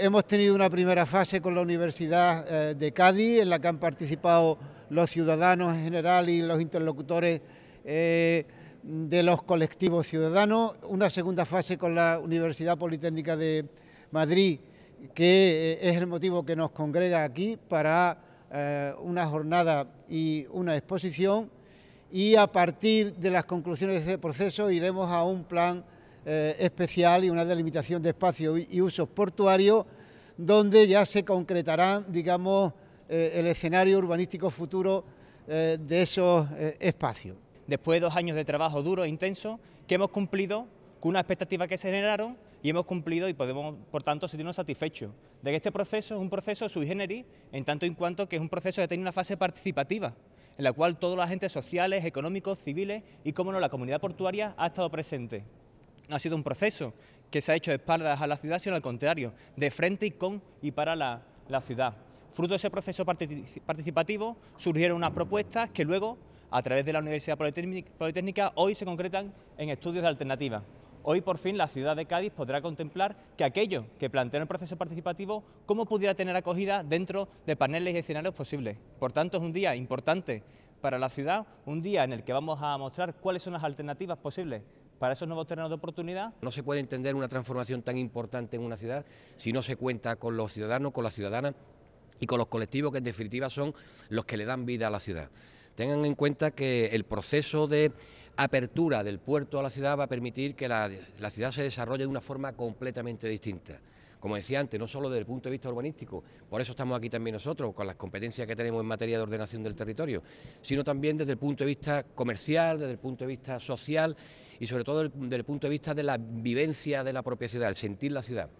Hemos tenido una primera fase con la Universidad eh, de Cádiz, en la que han participado los ciudadanos en general y los interlocutores eh, de los colectivos ciudadanos, una segunda fase con la Universidad Politécnica de Madrid, que eh, es el motivo que nos congrega aquí para una jornada y una exposición, y a partir de las conclusiones de ese proceso iremos a un plan eh, especial y una delimitación de espacios y, usos portuarios donde ya se concretarán, digamos, eh, el escenario urbanístico futuro eh, de esos espacios. Después de dos años de trabajo duro e intenso, que hemos cumplido con una expectativa que se generaron y hemos cumplido y podemos, por tanto, sentirnos satisfechos de que este proceso es un proceso sui generis, en tanto en cuanto que es un proceso que tiene una fase participativa, en la cual todos los agentes sociales, económicos, civiles y, como no, la comunidad portuaria ha estado presente ha sido un proceso que se ha hecho de espaldas a la ciudad, sino al contrario, de frente y con y para la, la ciudad. Fruto de ese proceso participativo surgieron unas propuestas que luego, a través de la Universidad Politécnica, hoy se concretan en estudios de alternativas... Hoy por fin la ciudad de Cádiz podrá contemplar que aquello que plantea el proceso participativo, cómo pudiera tener acogida dentro de paneles y escenarios posibles. Por tanto, es un día importante para la ciudad, un día en el que vamos a mostrar cuáles son las alternativas posibles para esos nuevos terrenos de oportunidad. No se puede entender una transformación tan importante en una ciudad si no se cuenta con los ciudadanos, con las ciudadanas y con los colectivos que en definitiva son los que le dan vida a la ciudad. Tengan en cuenta que el proceso de apertura del puerto a la ciudad va a permitir que la, la ciudad se desarrolle de una forma completamente distinta como decía antes, no solo desde el punto de vista urbanístico, por eso estamos aquí también nosotros, con las competencias que tenemos en materia de ordenación del territorio, sino también desde el punto de vista comercial, desde el punto de vista social y sobre todo desde el punto de vista de la vivencia de la propia ciudad, el sentir la ciudad.